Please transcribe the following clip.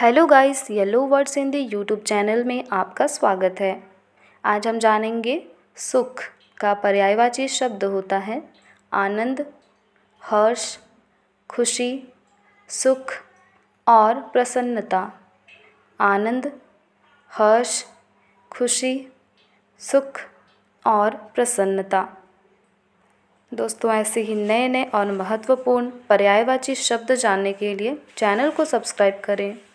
hello guys yellow words in the YouTube channel में आपका स्वागत है आज हम जानेंगे सुख का पर्यायवाची शब्द होता है आनंद हर्ष खुशी सुख और प्रसन्नता आनंद हर्ष खुशी सुख और प्रसन्नता दोस्तों ऐसे ही नए नए और महत्वपूर्ण पर्यायवाची शब्द जानने के लिए चैनल को सब्सक्राइब करें